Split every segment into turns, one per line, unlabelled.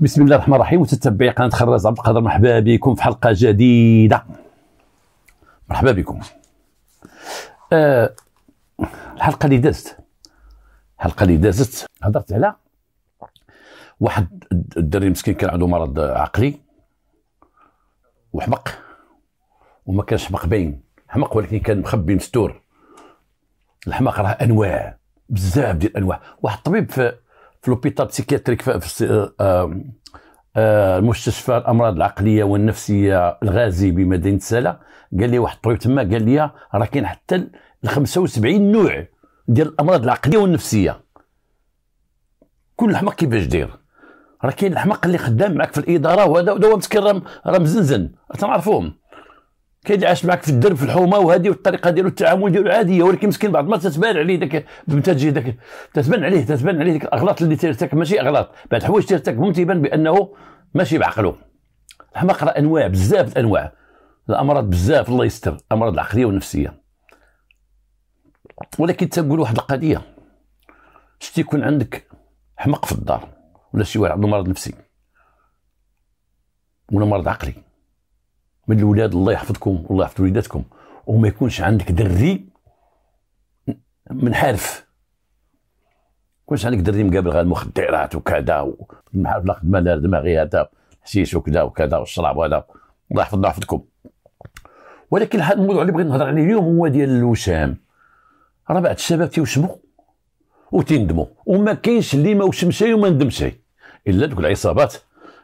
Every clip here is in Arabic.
بسم الله الرحمن الرحيم وتتبع قناه خراز عبد القادر مرحبا بكم في حلقه جديده مرحبا بكم آه الحلقه اللي دازت الحلقه اللي دازت هضرت على واحد الدري مسكين كان عنده مرض عقلي وحمق وما كانش حمق باين حمق ولكن كان مخبي مستور الحماق راه انواع بزاف ديال الانواع واحد الطبيب في في لوبيتال بسيكياتريك في آه، مستشفى الامراض العقليه والنفسيه الغازي بمدينه سلا قال لي واحد الطبيب تما قال لي راه كاين حتى ال 75 نوع ديال الامراض العقليه والنفسيه كل حماق كيفاش داير راه كاين الحمق اللي خدام معك في الاداره وهذا هو مسكين راه مزنزن تنعرفوهم كيدعس معك في الدرب في الحومه وهذه والطريقه ديالو التعامل ديالو عاديه ولكن مسكين بعض المرات تتبان عليه داك تجي داك تتبان عليه تتبان عليه ديك الاغلاط اللي تيرتك ماشي اغلاط بعض الحوايج تيرتكبهم تيبان بانه ماشي بعقله الحماقه انواع بزاف الانواع الامراض بزاف الله يستر امراض العقليه والنفسيه ولكن تنقول واحد القضيه شتي يكون عندك حمق في الدار ولا شي واحد عنده مرض نفسي ولا مرض عقلي من الاولاد الله يحفظكم والله يحفظ وليداتكم وما يكونش عندك دري منحرف كونش عندك دري مقابل غير المخدرات وكذا منحرف لا خدمه لا دماغي هذا حشيش وكذا وكذا والشراب وهذا الله يحفظنا يحفظكم ولكن هذا الموضوع اللي بغيت نهضر عليه اليوم هو ديال الوشام راه بعد الشباب تيوشموا وتندموا وما كاينش اللي ما وشمش شيء وما ندمش شيء الا دوك العصابات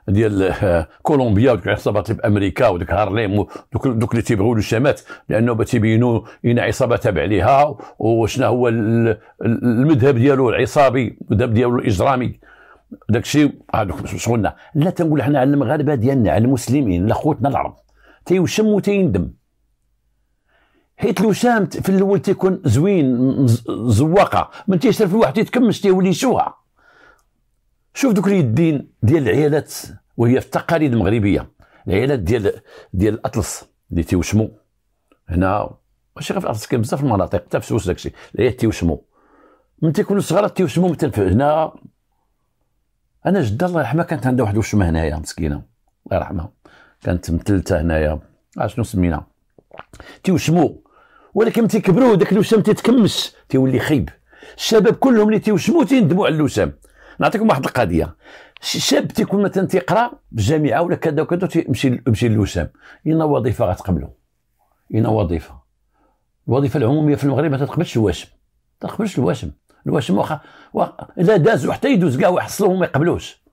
ديال آه، كولومبيا وديك العصابات اللي بامريكا وديك هارليم ودوك دوك اللي تيبغيو الشمات لانه تيبينوا ان عصابه تابع ليها وشنا هو المذهب ديالو العصابي المذهب ديالو الاجرامي داك الشيء هذوك شغلنا لا تنقول حنا على المغاربه ديالنا على المسلمين على خوتنا العرب تيوشم وتيندم حيت لو في الاول تيكون زوين زواقه من تيشرف الواحد تيتكمش تيولي شوها شوف دوك اليدين ديال العيالات وهي في التقاليد المغربيه العيالات ديال ديال الاطلس اللي تيوشموا هنا ماشي غير في الاطلس كاين بزاف المناطق حتى في سوس داكشي العيالات تيوشموا من تيكونوا صغار تيوشموا مثلا هنا انا جده الله يرحمها كانت عندها واحد الوشمه هنايا مسكينه الله يرحمها كانت مثلته هنايا آه، شنو سميناها تيوشموا ولكن من تيكبروا داك الوشم تيتكمش تيولي خيب الشباب كلهم اللي تيوشموا تيندموا على الوشم نعطيكم واحد القضيه شاب تيكون مثلا تيقرا بالجامعه ولا كذا وكذا تيمشي يمشي للوسام هنا وظيفه غتقبلو هنا وظيفه الوظيفه العموميه في المغرب ما تتقبلش الواشم ما تتقبلش الواشم الواشم واخا اذا دازو حتى يدوز كاع ويحصلوه وما يقبلوش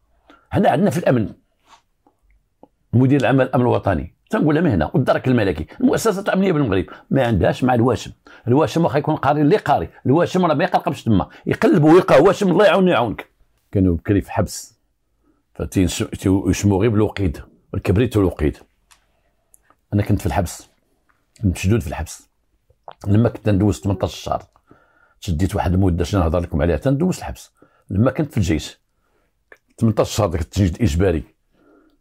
حنا عندنا في الامن مدير العمل الامن الوطني تنقولها مهنه والدرك الملكي المؤسسه الامنيه بالمغرب ما عندهاش مع الواشم الواشم واخا يكون قاري اللي قاري الواشم راه ما يقلقش تما يقلب ويلقى واشم الله يعاون يعاونك كانوا بكري في حبس فتيسموا غير بالوقيد الكبريت والوقيد انا كنت في الحبس مشدود في الحبس لما كنت ندوز 18 شهر شديت واحد المده شنو نهضر لكم عليها تندوز الحبس لما كنت في الجيش 18 شهر داك التجنيد اجباري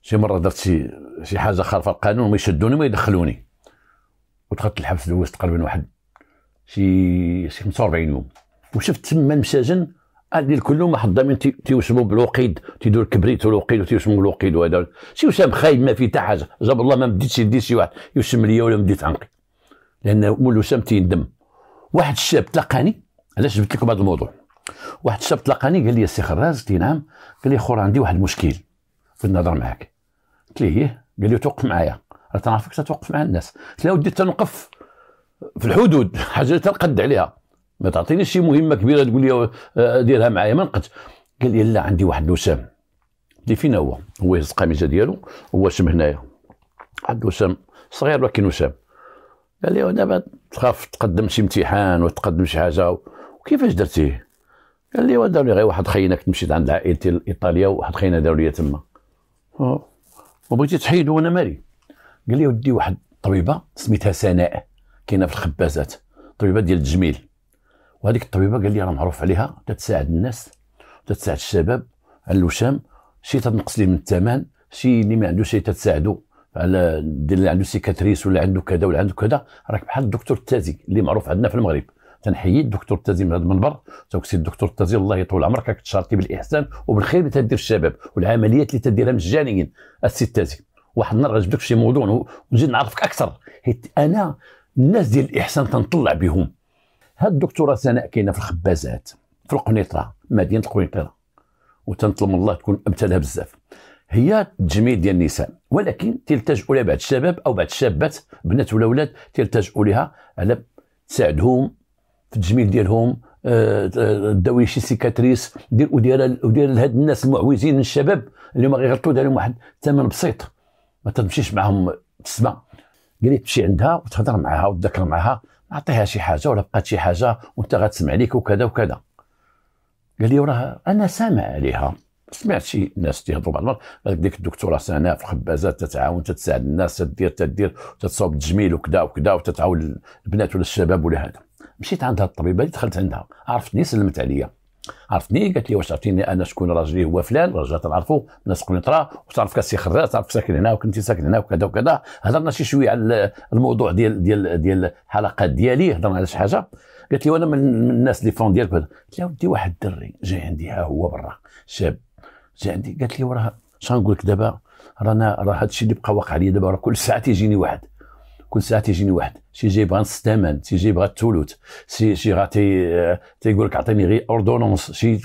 شي مره درت شي شي حاجه خارفه القانون ما يشدوني ما يدخلوني ودخلت الحبس دوزت تقريبا واحد شي شي 45 يوم وشفت تما المساجن هادي الكل محضمين تيوسموا بالوقيد تيدور كبريت والوقيد وتيوسموا بالوقيد وهذا سي وسام خايب ما في حتى حاجه جاب الله ما مديت يدي شي واحد يوسم ليا ولا مديت عنقي لان مول وسام تيندم واحد الشاب تلقاني علاش جبت لكم هذا الموضوع واحد الشاب تلقاني قال لي السي خراز قلت نعم قال لي خور عندي واحد المشكل في النظر معاك قلت له ايه قال لي توقف معايا راه تنعرفك تتوقف مع الناس قلت له ودي تنوقف في الحدود حاجه تنقد عليها ما تعطينيش شي مهمه كبيره تقول لي آه، ديرها معايا ما نقدش قال لي لا عندي واحد الوسام اللي فينا هو هو يهز القميصه ديالو هو شم هنايا واحد وسام صغير ولكن وسام قال لي دابا تخاف تقدم شي امتحان وتقدم شي حاجه وكيفاش درتيه قال لي داروا لي غير واحد خينا كنت مشيت عند عائلتي لايطاليا وواحد خينا داروا لي تما وبغيتي أه، تحيد وانا مالي قال لي ودي واحد طبيبه سميتها سناء كاينه في الخبازات طبيبه ديال التجميل وهذيك الطبيبه قال لي راه معروف عليها تتساعد الناس تتساعد الشباب على الوشام شي تنقص ليه من الثمن شي اللي ما عندوش شي تتساعدو على دير اللي عنده سيكاتريس ولا عنده كذا ولا عنده كذا راك بحال الدكتور التازي اللي معروف عندنا في المغرب تنحيي الدكتور التازي من هذا المنبر سي الدكتور التازي الله يطول عمرك راك تشاركي بالاحسان وبالخير اللي تدير الشباب والعمليات اللي تديرها مجانيا السي التازي واحد النهار غنجيب لك شي موضوع ونجي نعرفك اكثر حيت انا الناس ديال الاحسان تنطلع بهم هاد الدكتوره سناء كاينه في الخبازات في القنيطره مدينه القنيطره وتنطلب من الله تكون امثالها بزاف هي تجميد ديال النساء ولكن تلتجئوا لها بعض الشباب او بعض الشابات بنات ولا ولاد تلتجئوا لها على تساعدهم في التجميل ديالهم آه، آه، داوي شي سيكاتريس دير ودير ودير لهاد الناس المعوزين من الشباب اللي ما غيغلطوا دارهم واحد الثمن بسيط ما تمشيش معاهم تسمى قال لي تمشي عندها وتهضر معاها وتذكر معاها اعطيها شي حاجه ولا بقات شي حاجه وانت غتسمع ليك وكذا وكذا قال لي وراها انا سامع عليها سمعت شي ناس تيهضروا بعض المرات ديك الدكتوره سناء في الخبازات تتعاون تتساعد الناس تدير تدير تتصاوب التجميل وكذا وكذا وتتعاون البنات ولا الشباب ولا هذا مشيت عندها الطبيبه اللي دخلت عندها عرفتني سلمت عليا عرفتني قالت لي واش عرفتيني انا شكون راجلي هو فلان رجا تنعرفو ناس قنيطره وتعرف كاسي خراس تعرف ساكن هنا وكنت ساكن هنا وكذا وكذا هضرنا شي شويه على الموضوع ديال ديال ديال الحلقات ديالي هضرنا على شي حاجه قالت لي وانا من, الناس اللي فون ديالك قلت لها ودي واحد الدري جاي عندي ها هو برا شاب جاي عندي قالت لي وراه شنو نقول لك دابا رانا راه هادشي اللي بقى واقع لي دابا راه كل ساعه تيجيني واحد كل ساعه تيجيني واحد شي جاي بغا نص الثمن شي جاي بغا الثلث شي شي غا تي تيقول لك عطيني غير اوردونونس شي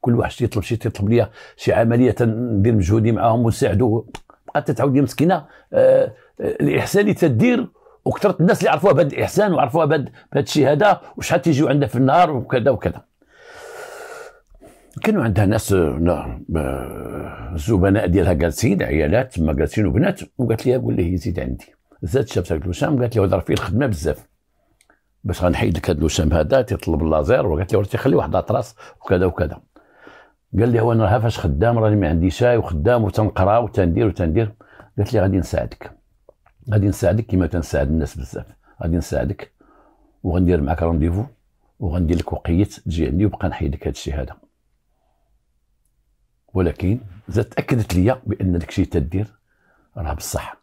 كل واحد شي يطلب شي تيطلب ليا شي عمليه تندير مجهودي معاهم ونساعدو بقات تتعاود لي مسكينه آه, آه، الاحسان اللي تدير وكثرت الناس اللي عرفوها بهذا الاحسان وعرفوها بهذا الشيء هذا وشحال تيجيو عندها في النهار وكذا وكذا كانوا عندها ناس الزبناء آه، آه، ديالها جالسين عيالات تما جالسين وبنات وقالت لي قول لي زيد عندي زاد شافت هاد الوسام قالت لي هذا فيه الخدمه بزاف باش غنحيد لك هذا الوسام هذا تيطلب اللازير وقالت لي راه خلي واحد اطراس وكذا وكذا قال لي هو انا راه فاش خدام راني ما عندي شاي وخدام وتنقرا وتندير وتندير قالت لي غادي نساعدك غادي نساعدك كما تنساعد الناس بزاف غادي نساعدك وغندير معاك رونديفو وغندير لك وقيت تجي عندي وبقى نحيد لك هذا الشيء هذا ولكن زاد تاكدت لي بان داك الشيء تدير راه بصح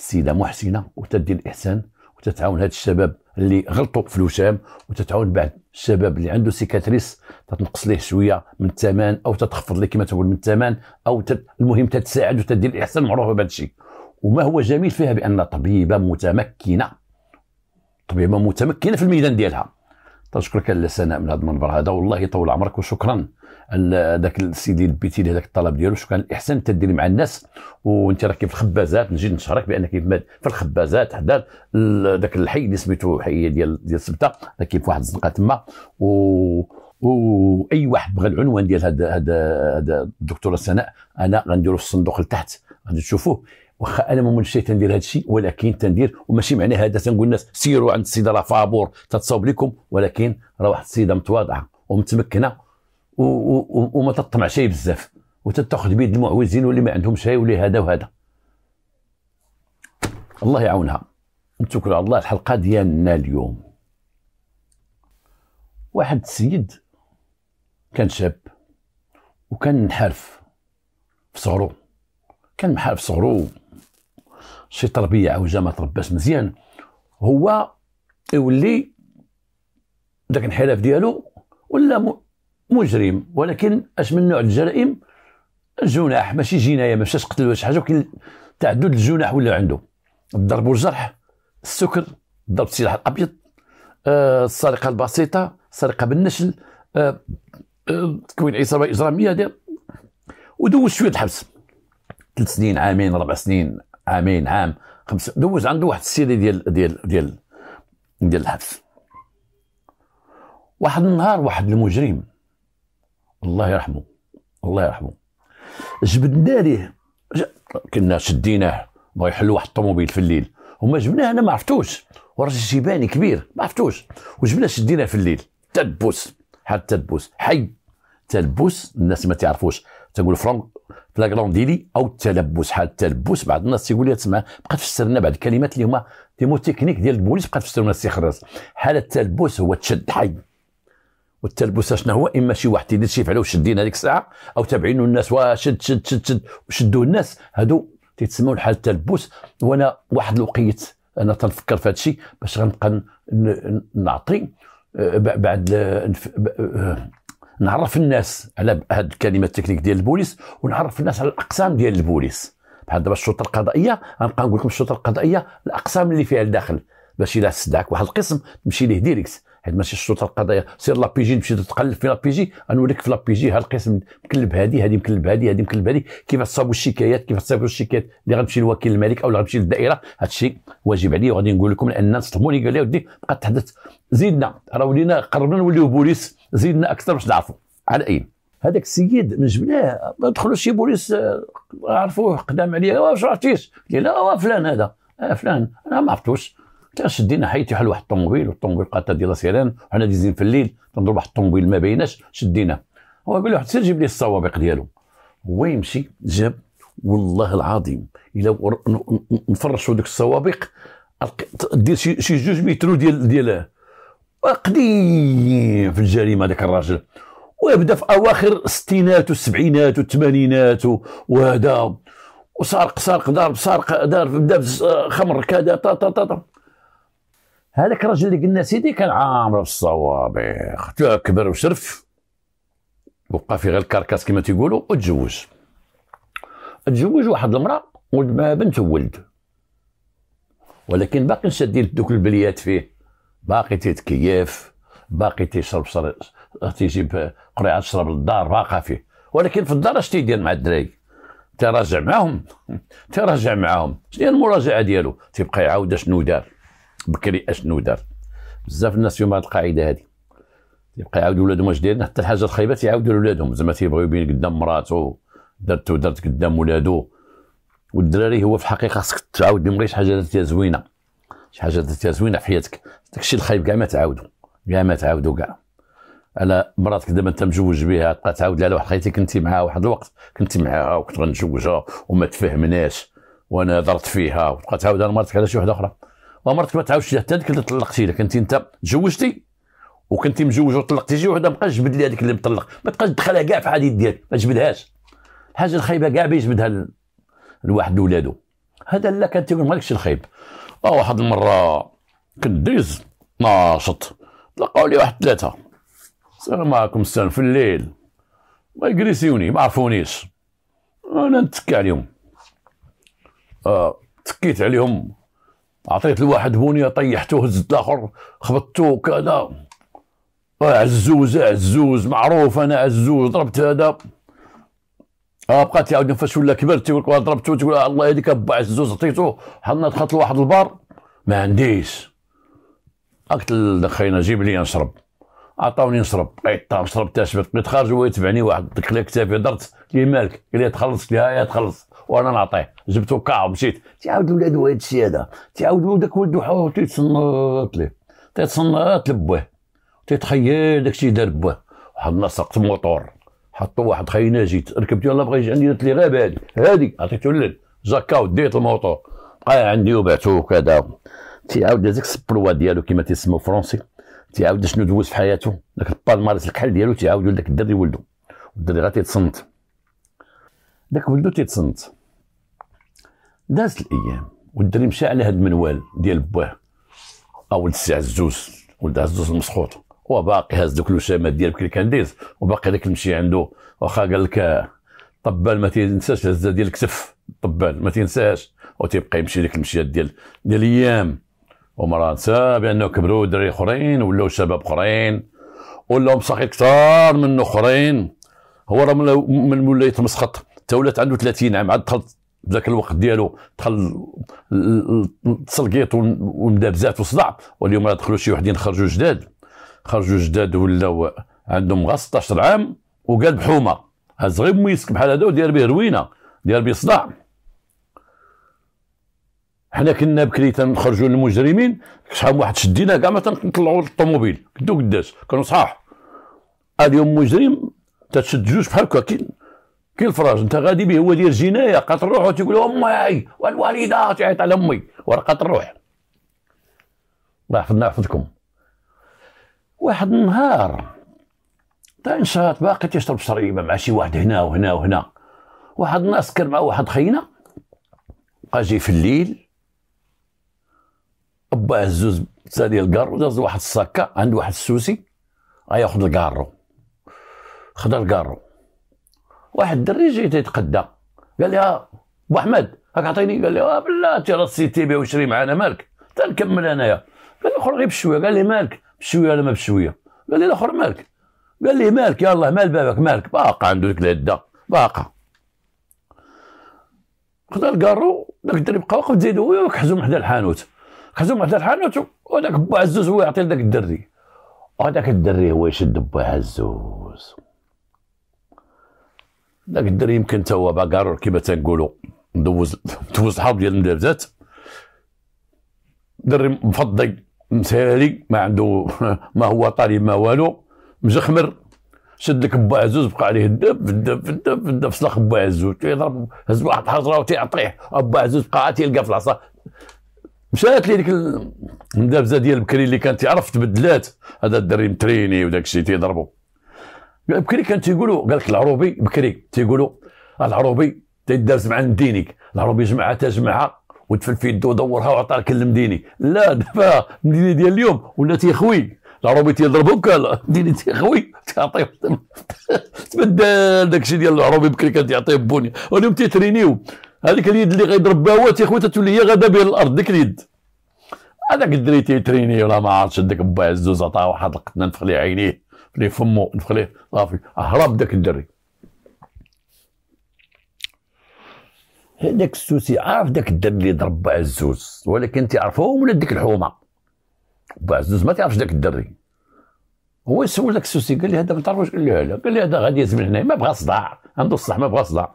السيده محسنه وتدي الاحسان وتتعاون هاد الشباب اللي غلطوا في الوشام وتتعاون بعد الشباب اللي عنده سيكاتريس تتنقص ليه شويه من الثمن او تتخفض ليه كما تقول من الثمن او تت... المهم تتساعد وتدي الاحسان معروفه بهذا الشيء وما هو جميل فيها بان طبيبه متمكنه طبيبه متمكنه في الميدان ديالها تنشكرك على سناء من هذا المنبر هذا والله يطول عمرك وشكرا ذاك السيدي البيتي هذاك الطلب ديالو شكرا الاحسان انت دير مع الناس وانت راه في الخبازات نجي نشرك بانك في الخبازات حدا ذاك الحي اللي سميتو حي ديال ديال سبته راه كاين واحد الزنقه تما و واي واحد بغى العنوان ديال هذا هذا هذا الدكتوره سناء انا غنديرو في الصندوق لتحت غادي تشوفوه واخا انا ما منشيت ندير هذا الشيء ولكن تندير وماشي معنى هذا تنقول الناس سيروا عند السيده راه فابور تتصاوب لكم ولكن راه واحد السيده متواضعه ومتمكنه وما تطمع شيء بزاف وتتاخذ بيد المعوزين واللي ما عندهم شيء واللي هذا وهذا الله يعاونها نتوكلوا على الله الحلقه ديالنا اليوم واحد السيد كان شاب وكان محارف في صغرو كان محارف في صغرو شي تربيه عوجه ما ترباش مزيان هو يولي داك الانحراف ديالو ولا مجرم ولكن اش من نوع الجرائم الجناح ماشي جنايه ماشي قتل ولا شي حاجه ولكن تعدد الجناح ولا عنده الضرب والجرح السكر ضرب السلاح الابيض آه السرقه البسيطه السرقه بالنشل آه آه تكوين عصابه اجراميه دي ودوز شويه الحبس ثلاث سنين عامين اربع سنين عامين عام خمسه دوز عنده واحد السيري ديال ديال ديال ديال الحبس واحد النهار واحد المجرم الله يرحمه الله يرحمه جبدنا ليه كنا شديناه ما يحل واحد الطوموبيل في الليل وما جبناه انا ما عرفتوش ورجل شيباني كبير ما عرفتوش وجبناه شديناه في الليل تدبوس حد تدبوس حي تلبوس الناس ما تعرفوش تقول فرانك ديلي او التلبس حال التلبس بعض الناس تيقول لي تسمع بقى تفسر لنا بعض الكلمات اللي هما دي مو تكنيك ديال البوليس بقى تفسر لنا السي خراس حاله التلبس هو تشد حي والتلبسه شنو هو اما شي واحد تيدير شي فعله وشدين هذيك الساعه او تابعينه الناس وشد شد شد شد وشدوا الناس هادو تيتسموا الحال التلبس وانا واحد الوقيت انا تنفكر في هذا الشيء باش غنبقى نعطي آه، بعد آه، آه، نعرف الناس على هذه الكلمه التكنيك ديال البوليس ونعرف الناس على الاقسام ديال البوليس بحال دابا الشرطه القضائيه غنبقى نقول لكم الشرطه القضائيه الاقسام اللي فيها الداخل باش الا سدعك واحد القسم تمشي ليه ديريكت حيت ماشي الشرطه القضايا سير لابيجي تمشي تقلب في لابيجي غنوريك في لابيجي ها القسم مكلب هادي هادي مكلب هادي هادي مكلب هادي كيف تصاوبوا الشكايات كيف تصاوبوا الشكايات اللي غتمشي لوكيل الملك او اللي غتمشي للدائره الشيء واجب عليا وغادي نقول لكم لان صدموني قال لي ودي بقات تحدث زيدنا راه ولينا قربنا نوليو بوليس زيدنا اكثر باش نعرفوا على اي هذاك السيد من جبناه ما دخلوش شي بوليس آه، عرفوه قدام عليا واش عرفتيش قال لي لا فلان هذا آه، فلان انا ما عرفتوش شدينا حيتي حل واحد الطوموبيل والطوموبيل بقات ديال سيران وحنا ديزين في الليل تنضرب واحد الطوموبيل ما بيناش شديناه هو قال له واحد سير جيب لي الصوابق ديالو هو يمشي جاب والله العظيم الا نفرشوا ديك الصوابق دير شي شي جوج مترو ديال ديال قديم في الجريمه هذاك الراجل ويبدا في اواخر الستينات والسبعينات والثمانينات وهذا وسارق سارق دار سارق دار بدا آه، خمر كذا طا طا, طا. هذاك الرجل اللي قلنا سيدي كان عامر بالصوابيخ كبر وشرف وبقى في غير الكركاس كما تيقولوا وتزوج تزوج واحد المراه ولد بنت وولد ولكن باقي شادين دوك البليات فيه باقي تيتكيف باقي تيشرب تيجيب قريعه تشرب للدار باقا فيه ولكن في الدار اش تيدير مع الدراري تراجع معاهم تراجع معاهم شنو هي المراجعه ديالو تيبقى يعاود شنو دار بكري اشنو دار بزاف الناس يوم هاد القاعده هذه يبقى يعاود ولادهم واش دايرين حتى الحاجه الخايبه تيعاودوا لولادهم زعما تيبغيو يبين قدام مراته درت ودرت قدام ولادو والدراري هو في الحقيقه خاصك تعاود لهم غير شي حاجه درتيها زوينه شي حاجه درتيها زوينه في حياتك داكشي الخايب كاع ما تعاودو كاع ما تعاودو كاع انا مراتك دابا انت مجوج بها تبقى تعاود لها واحد خيتي كنتي معاها واحد الوقت كنتي معاها وكنت غنجوجها وما تفهمناش وانا درت فيها وتبقى تعاود على مراتك على شي وحده اخرى ومرتك ما تعاودش تجتهد اللي طلقتي لك انت انت تزوجتي وكنتي مزوج وطلقتي شي وحده مابقاش جبد لي هذيك اللي مطلق ما تبقاش تدخلها كاع في حديد ديالك ما تجبدهاش الحاجه الخايبه كاع بيجبدها الواحد لولادو هذا لا كان تيقول مالكش الخايب اه واحد المره كنت ديز ناشط تلقاو لي واحد ثلاثه السلام عليكم السلام في الليل ما يجريسيوني ما عرفونيش انا نتكى عليهم آه تكيت عليهم عطيت لواحد بنيه طيحته هزت الاخر خبطته كذا أه، عزوز عزوز معروف انا عزوز ضربت هذا اه بقات يعاود فاش ولا كبرت يقول ضربته تقول الله يهديك ابا عزوز عطيته حنا دخلت لواحد البار ما عنديش قلت لخينا جيب لي نشرب عطاوني نشرب عيطت شربت شبت بقيت خارج هو يتبعني واحد ديك كتافي درت لي مالك قال لي تخلص قال لي تخلص وانا نعطيه جبتو كاع ومشيت تعاود ولادو هذا الشيء هذا تعاود داك ولدو حاول تيتصنت ليه تيتصنت لبوه تيتخيل داك الشيء دار بوه واحد النهار سرقت موطور حطوا واحد خينا جيت ركبت يلاه بغا يجي عندي قلت لي غاب هادي هادي عطيته لل جاكا وديت الموطور بقى عندي وبعته وكذا تيعاود داك السبلوا ديالو كما تيسمو فرونسي تيعاود شنو دوز في حياته داك البالماريس الكحل ديالو تيعاود ولدك الدري ولدو الدري غا تيتصنت داك ولدو تيتصنت دازت الايام والدري مشى على هاد المنوال ديال بواه اول السي عزوز ولد عزوز المسخوط وباقي هاز دوك الوشامات ديال بكري كان وباقي داك المشي عنده واخا قال لك طبال ما تنساش الهزه ديال الكتف طبال ما تنساش وتيبقى يمشي ديك المشيات ديال ديال الايام وما نسى بانه كبروا دراري اخرين ولاو شباب اخرين ولاو صاحي كثار من اخرين هو راه من مولا يتمسخط تا ولات عنده 30 عام عاد دخلت ذاك الوقت ديالو دخل التسلقيط والمدابزات وصداع واليوم دخلوا شي وحدين خرجوا جداد خرجوا جداد ولاو عندهم غا 16 عام وقال بحومه هز غير ميسك بحال هذا ودير به روينه دير به صداع حنا كنا بكري تنخرجوا للمجرمين شحال واحد شدينا كاع ما تنطلعوا للطوموبيل قدو قداش كانوا صحاح اليوم مجرم تتشد جوج بحال هكا كي الفراج انت غادي به هو داير جنايه قات الروح وتقول امي والوالده تعيط على امي ورقه الروح الله يحفظنا يحفظكم واحد النهار تا نشاط باقي تيشرب شريبه مع شي واحد هنا وهنا وهنا واحد الناس كان مع واحد خينا بقى جاي في الليل با الزوز سالي الكارو داز واحد الصاكه عند واحد السوسي غياخذ الكارو خدا الكارو واحد الدري جاي تيتقدى قال لها آه، بو احمد راك عطيني قال لي اه انت راه سيتي بيه وشري معانا مالك حتى نكمل انايا قال لي الاخر غير بشويه قال لي مالك بشويه ولا ما بشويه قال لي الاخر مالك قال لي مالك يلاه مال بابك مالك باقا عنده ديك الهده باقا خدا الكارو داك الدري بقى واقف تزيد هو وكحزم حدا الحانوت كحزم حدا الحانوت وداك بو عزوز هو يعطي لذاك الدري وداك آه، الدري هو يشد بو عزوز داك الدري يمكن تا هو باكارور كما تنقولوا مدوز دوز صحاب ديال المدابزات دري مفضي مسهالي ما عنده ما هو طالب ما والو مزخمر شد لك بو عزوز بقى عليه الدب في الدب في الدب في الدب سلخ بو عزوز تيضرب هز واحد الحجره وتيعطيه بو عزوز بقى تيلقى في العصا مشات لي ديك المدابزه ديال بكري اللي كانت تعرف تبدلات هذا الدري متريني وداك الشيء تيضربو بكري كان تيقولوا قال لك العروبي بكري تيقولوا العروبي تيدرس مع المدينيك العروبي جمعها تجمعها وتفل في يده ودورها وعطاها لك المديني لا دابا المديني ديال اليوم ولا تيخوي العروبي تيضربوك المديني تيخوي تعطيه تبدل داكشي ديال العروبي بكري كان تيعطيه بوني واليوم تيترينيو هذيك اليد اللي غيضرب بها هو تيخوي تتولي هي غدا بين الارض ديك اليد هذاك الدري تيتريني ولا ما عرفتش داك با عزوز عطاه واحد لقطنا نفخ لي عينيه خليه فمه نخليه صافي هرب أه، داك الدري هذاك السوسي عارف داك الدري اللي ضرب عزوز ولكن تعرفوه من ديك الحومه عزوز ما تعرفش داك الدري هو يسول داك السوسي قال لي هذا ما تعرفوش قال لي قال لي هذا غادي يزمن هنا ما بغى صداع عنده الصح ما بغى صداع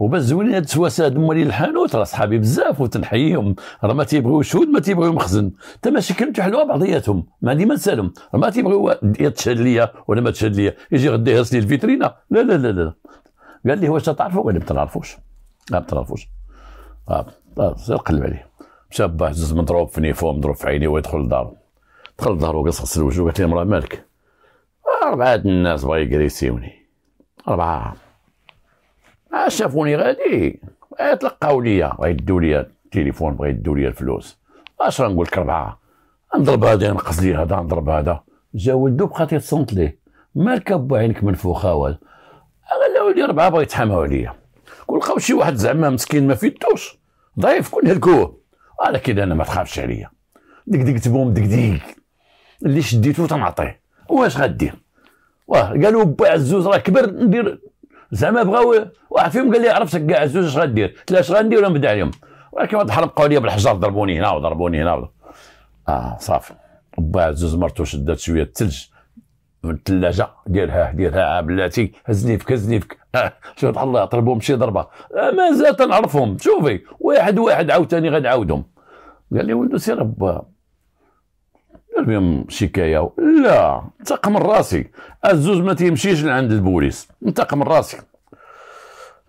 وبس زوينين هاد السواسه هاد موالين الحانوت راه صحابي بزاف وتنحييهم راه ما تيبغيو شهود ما تيبغيو مخزن حتى مشاكل تحلوها بعضياتهم ما عندي ما نسالهم راه ما تيبغيو تشهد ليا ولا ما تشهد ليا يجي غدا يهرس لي الفيترينا لا لا لا لا قال لي واش تعرفوا قال لي ما تنعرفوش ما تنعرفوش آه، آه، قلب عليه مشى باه جوج مضروب في نيفو مضروب في عيني ويدخل لدارو دخل لدارو قص غسل وجهه قالت لي مالك أربعة الناس بغا يجريسيوني أربعة شافوني غادي تلقاو ليا غيدو ليا التليفون بغا يدو ليا الفلوس اش غنقول لك ربعه نضرب هذا نقص لي هذا نضرب هذا جا ولدو بقى تيتصنت ليه مالك بو عينك منفوخه ولا له ولي ربعه بغا يتحاماو عليا ولقاو شي واحد زعما مسكين ما فيتوش ضعيف كون هلكوه ولكن انا ما تخافش عليا دك دك تبوم دك ديك اللي شديتو تنعطيه واش غادير واه قالوا بو عزوز راه كبر ندير زعما بغاو واحد فيهم قال لي عرفتك كاع الزوج اش غدير قلت له اش غندير ولا نبدا عليهم ولكن الحرب تحرقوا لي بالحجر ضربوني هنا وضربوني هنا وضرب. اه صافي بعد زوج مرته شدات شويه الثلج من الثلاجه ديرها ديرها بلاتي هزني فيك هزني فيك آه، شوف الله يطربهم شي ضربه آه مازال تنعرفهم شوفي واحد واحد عاوتاني غنعاودهم قال لي ولدو سير با بهم شكايه لا انتقم من راسي الزوز ما تيمشيش لعند البوليس انتقم من راسي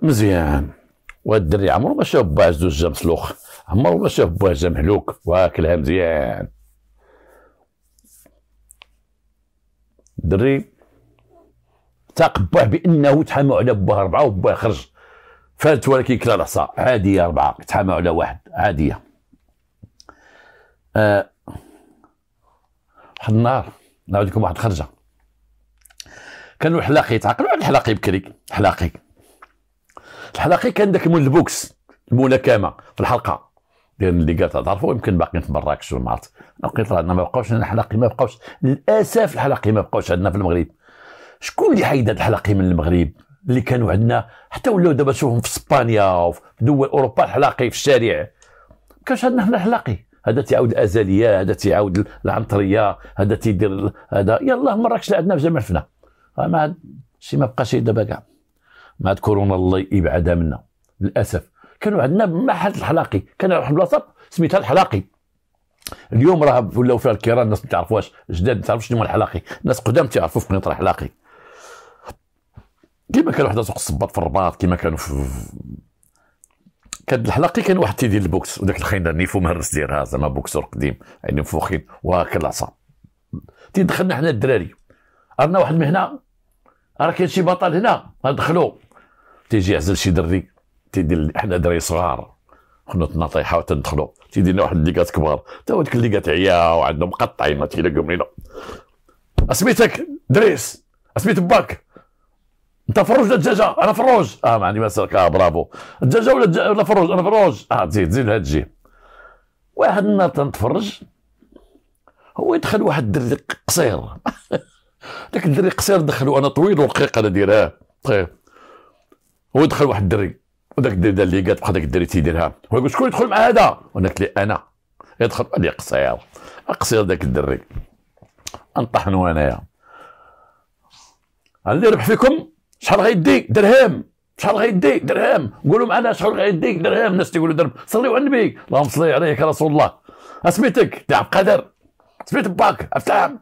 مزيان وهاد الدري عمرو ما شاف باه عزوز جا مسلوخ عمرو ما شاف باه جا مهلوك واكلها مزيان الدري تاق باه بانه تحاموا على باه اربعه وباه خرج فات ولكن كلا العصا عاديه اربعه تحاموا على واحد عاديه آه واحد النهار نعاود لكم واحد الخرجه كانوا الحلاقي يتعاقلوا على الحلاقي بكري حلاقي الحلاقي كان ذاك مول البوكس الملاكمه في الحلقه ديال اللي قالت تعرفوا يمكن باقيين في مراكش ولا ما عرفت لقيت راه ما بقاوش الحلاقي ما بقاوش للاسف الحلاقي ما بقاوش عندنا في المغرب شكون اللي حيد الحلاقي من المغرب اللي كانوا عندنا حتى ولاو دابا تشوفهم في اسبانيا وفي دول اوروبا الحلاقي في الشارع ما كانش عندنا حنا الحلاقي هذا تيعاود الازليه هذا تيعاود العنطريه هذا تيدير هذا يلاه مراكش عندنا في جامع فنا آه، ما شي ما بقاش دابا كاع مع كورونا الله يبعدها منا للاسف كانوا عندنا محل الحلاقي كان واحد البلاصه سميتها الحلاقي اليوم راه ولاو فيها الكيران الناس ما تعرفوهاش جداد ما تعرفوش شنو هو الحلاقي الناس قدام تعرفوا في قنيطره الحلاقي كيما كانوا حدا سوق الصباط في الرباط كيما كانوا في كانت الحلاقي كان واحد تيدير البوكس وداك الخينا نيفو مهرس ديرها زعما بوكسور قديم يعني مفوخين وهاك العصا تيدخلنا حنا الدراري رانا واحد المهنه راه كاين شي بطل هنا ندخلو تيجي يعزل شي دري تيدير حنا دراري صغار كنا طيحه وتندخلو تيدير لنا واحد الليكات كبار تا هو ديك الليكات عيا وعندهم مقطعين ما تيلاقيهم لينا اسميتك دريس اسميت باك انت فروج ولا دجاجه انا فروج اه ما عندي ما سرك اه برافو دجاجه ولا ولا فروج انا فروج اه تزيد تزيد هاد الجيب واحد النهار تنتفرج هو يدخل واحد الدري قصير ذاك الدري قصير دخلو انا طويل ورقيق انا دايرها طيب هو دخل واحد الدري وذاك الدري اللي قالت بقى ذاك الدري تيديرها هو يقول شكون يدخل مع هذا؟ وانا قلت انا يدخل قال قصير قصير ذاك الدري انطحنو انايا اللي ربح فيكم شحال غيديك درهم شحال غيديك درهم قولوا معنا شحال غيديك درهم الناس تيقولوا درهم صليوا على النبي اللهم صلي عليك يا رسول الله اسميتك تاع القادر سميت باك افتهم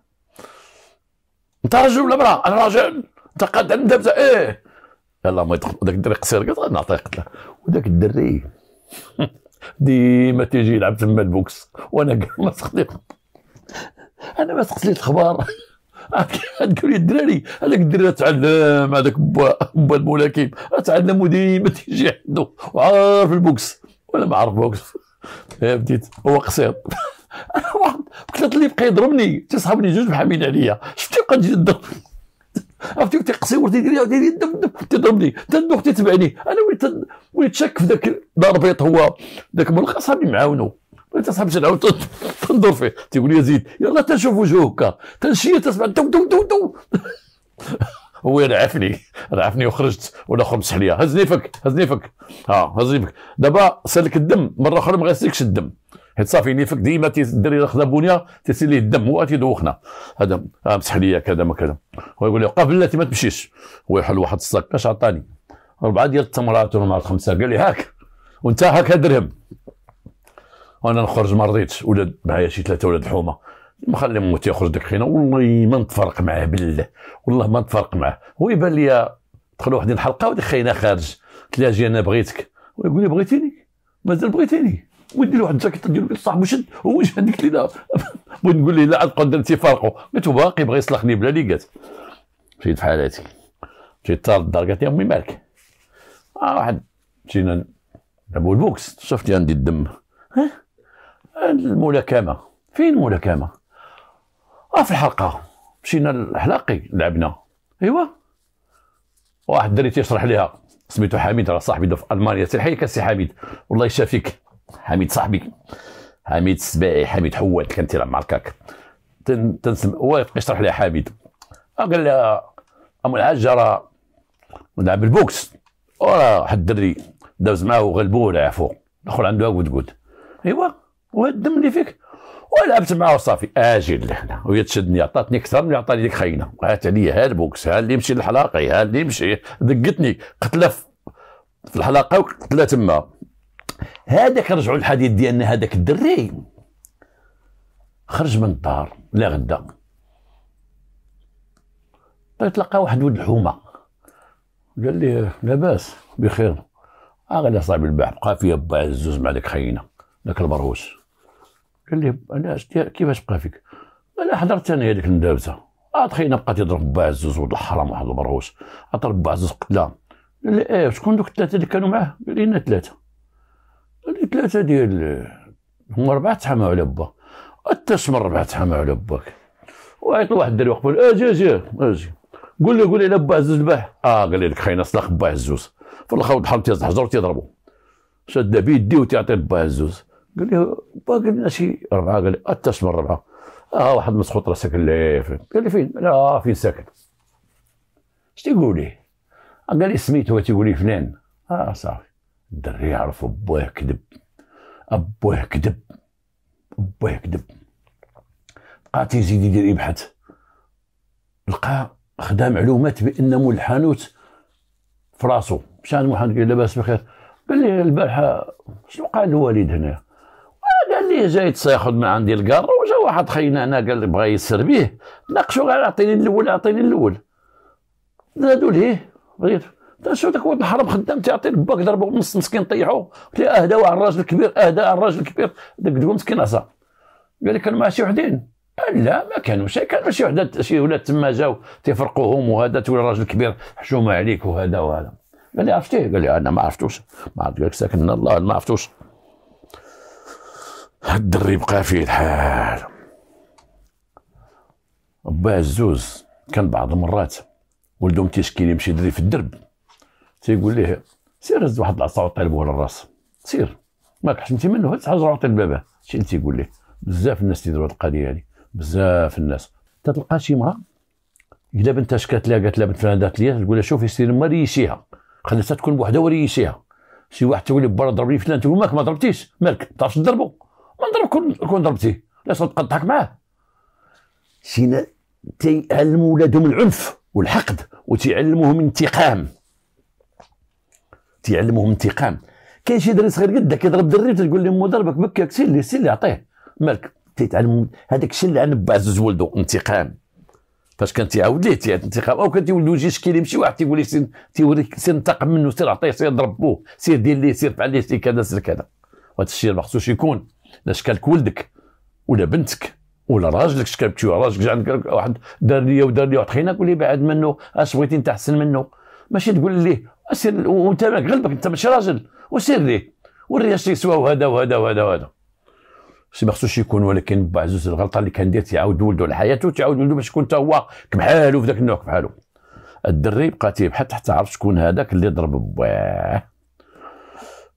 انت رجل ولا امراه انا راجل انت قادر ندبزه ايه يلا ما يدخل الدري قصير قلت نعطيه قتله وداك الدري ديما تيجي يلعب تما البوكس وانا ما سخديت انا ما سخديت الخبار تقول لي الدراري هذاك الدراري تعلم هذاك با با الملاكم تعلم وديما تيجي عنده وعارف البوكس ولا ما عارف بوكس بديت هو قصير واحد قلت اللي بقى يضربني تيصحابني جوج محامين عليا شفتي بقى تجي تضرب عرفتي تيقصي ورتي ديري ديري دم دم تضربني تندوق تتبعني انا وليت وليت شاك في ذاك الضربيط هو ذاك ملخص صاحبي معاونو ما تصحبش العود تنظر فيه تيقول لي زيد يلا تنشوف هكا تنشي تسمع دو دو دو دو هو رعفني رعفني وخرجت اخر مسح ليا هزني فك هزني فك ها هزني فك دابا سالك الدم مره اخرى ما غيسلكش الدم حيت صافي نيفك ديما لي خذا بنيه تيسير ليه الدم هو تيدوخنا هذا مسح آه، ليا كذا ما كذا هو يقول لي قبل لا ما تمشيش هو يحل واحد الصاك اش عطاني اربعه ديال التمرات ولا خمسه قال لي هاك وانت هاك درهم وانا نخرج ما رضيتش ولاد معايا شي ثلاثه ولاد حومه ما خلي موت يخرج داك خينا والله ما نتفرق معاه بالله والله ما نتفرق معاه هو يبان لي دخل واحد الحلقه وداك خينا خارج قلت لها اجي انا بغيتك ويقول لي بغيتيني مازال بغيتيني ودي له واحد الجاكيطه ديالو صاحبو شد هو شد هذيك لي لا بغيت نقول ليه لا عاد قدر تفارقوا قلت له باقي بغى يصلحني بلا لي قالت مشيت في حالاتي مشيت طار الدار قالت لي امي مالك آه واحد مشينا نلعبوا البوكس شفت عندي الدم ها الملاكمه فين الملاكمه اه في الحلقه مشينا الحلاقي لعبنا ايوا واحد الدري تيشرح ليها سميتو حميد راه صاحبي في المانيا سير حي كاسي حميد والله يشافيك حميد صاحبي حميد السباعي حميد حواد كان تيلعب مع الكاك تنسم هو يشرح لها حميد آه، قال لها ام العاج راه نلعب البوكس وراه واحد الدري داوز معاه وغلبوه لعفو الاخر عنده هاكود قود ايوا والدم اللي فيك ولعبت معاه صافي اجي لهنا وهي تشدني عطاتني اكثر من عطاني ديك خينا هات عليا ها البوكس ها اللي يمشي للحلاقي ها اللي يمشي دقتني قتله في الحلاقه وقتله تما هذاك رجعوا الحديث ديالنا هذاك الدري خرج من الدار لا غدا طيب تلقى واحد ولد الحومه قال لي لاباس بخير اغلى آه، صاحب البحر بقى فيا با عزوز مع داك خينا داك البرهوش قال لي انا كيفاش بقى فيك؟ انا حضرت انا هذيك الندابته عاد آه، خينا بقى تيضرب بعزوز ولد الحرام واحد البرغوش عطرب بعزوز قتله قال لي ايه شكون دوك الثلاثه اللي كانوا معاه؟ قال لي انا ثلاثه قال لي ثلاثه ديال هما اربعه تحاموا على با التسمر اربعه تحاموا على باك وعيط لواحد الدري قبل اجي إيه، اجي إيه، اجي قول لي قول لي با عزوز الباح اه قال لك خينا صدق با عزوز في الخوض حل تيز الحجر تيضربو شاد بيدي وتيعطي با عزوز قال لي باقي لنا شي ربعه قال لي اتصل من ربعه اه واحد مسخوط راسك اللي فين قال لي فين؟ آه، لا فين ساكن اش لي قال لي سميتو تيقول لي فلان اه صافي الدري يعرف بوه كذب ابوه كذب بوه كذب بقى تيزيد يدير يبحث لقى خدا معلومات بان مول الحانوت في راسو مشى عند محمد قال لاباس بخير قال لي البارحه شنو قال الوالد هنا ملي جاي تصيحد من عندي القاره وجا واحد خينا هنا قال بغا يسر بيه ناقشو غير اعطيني الاول اعطيني الاول زادو ليه بغيت شو داك ولد الحرام خدام تيعطي باك ضربو بنص مسكين طيحو قلت له اهدا على الراجل الكبير اهدا على الراجل الكبير داك دوا مسكين عصا قال لي كانوا مع شي وحدين لا ما كانوش كانوا شي وحدات شي ولاد تما جاو تيفرقوهم وهذا تولي الراجل الكبير حشومه عليك وهذا وهذا قال لي عرفتيه قال لي انا ما عرفتوش ما عرفتوش ساكن الله ما عرفتوش الدري بقى فيه الحال با الزوز كان بعض المرات ولدهم تيشكيل يمشي يدري في الدرب تيقول ليه سير هز واحد العصا وطلبوه على الراس سير ما حشمتي منه هز حجر وعطي البابا شي انت تيقول ليه بزاف الناس تيديروا هاد القضيه هادي بزاف الناس تتلقى شي مرا الا بنتها شكات لها قالت لها بنت فلان دارت ليا تقول لها شوفي سيري ما ريشيها خليتها تكون بوحدها وريشيها شي واحد تولي برا ضربني فلان تقول مالك ما ضربتيش مالك ما تعرفش تضربو نضرب كون كون ضربتيه ليش تضحك معاه شينا تيعلموا ولادهم العنف والحقد وتيعلموهم انتقام تيعلموهم انتقام كاين شي دري صغير قدك كيضرب دري تقول له مو ضربك بكاك سير لي سير لي عطيه مالك تيتعلم هذاك الشيء اللي عن با زوج ولدو انتقام فاش كان تيعاود ليه تيعاود انتقام او كان تيولي وجه شكي ليه يمشي واحد تيقول لك سير تيوريك سير انتقم منه سير عطيه سير ضرب بوه سير دير ليه سير فعل ليه سير كذا سير كذا وهذا الشيء ما خصوش يكون لا ولدك ولا بنتك ولا راجلك شكاب تشوف راجلك عندك واحد دار ليا ودار ليا واحد خيناك ولي بعد منه اش بغيتي انت احسن منه ماشي تقول ليه اسير وانت مالك غلبك انت ماشي راجل وسير ليه وري اش يسوى وهذا وهذا وهذا وهذا سي ما خصوش يكون ولكن بعزوز الغلطه اللي كان دير تيعاود ولده لحياته تيعاود ولده باش يكون حتى هو كبحالو في ذاك النوع كبحالو الدري بقى تيبحث حتى عرف شكون هذاك اللي ضرب بواه